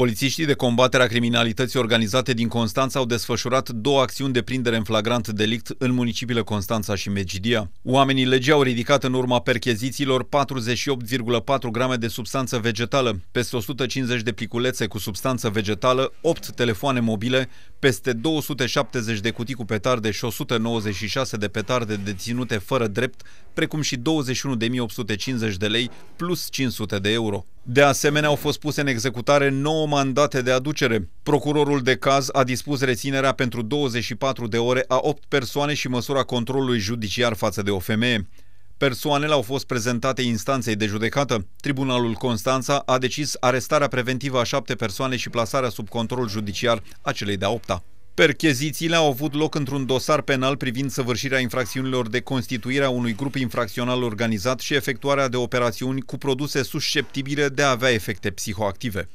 Polițiștii de combatere a criminalității organizate din Constanța au desfășurat două acțiuni de prindere în flagrant delict în municipiile Constanța și Megidia. Oamenii legii au ridicat în urma perchezițiilor 48,4 grame de substanță vegetală, peste 150 de pliculețe cu substanță vegetală, 8 telefoane mobile, peste 270 de cutii cu petarde și 196 de petarde deținute fără drept, precum și 21.850 de lei plus 500 de euro. De asemenea, au fost puse în executare 9 mandate de aducere. Procurorul de caz a dispus reținerea pentru 24 de ore a 8 persoane și măsura controlului judiciar față de o femeie. Persoanele au fost prezentate instanței de judecată. Tribunalul Constanța a decis arestarea preventivă a șapte persoane și plasarea sub control judiciar a celei de-a opta. Perchezițiile au avut loc într-un dosar penal privind săvârșirea infracțiunilor de constituire a unui grup infracțional organizat și efectuarea de operațiuni cu produse susceptibile de a avea efecte psihoactive.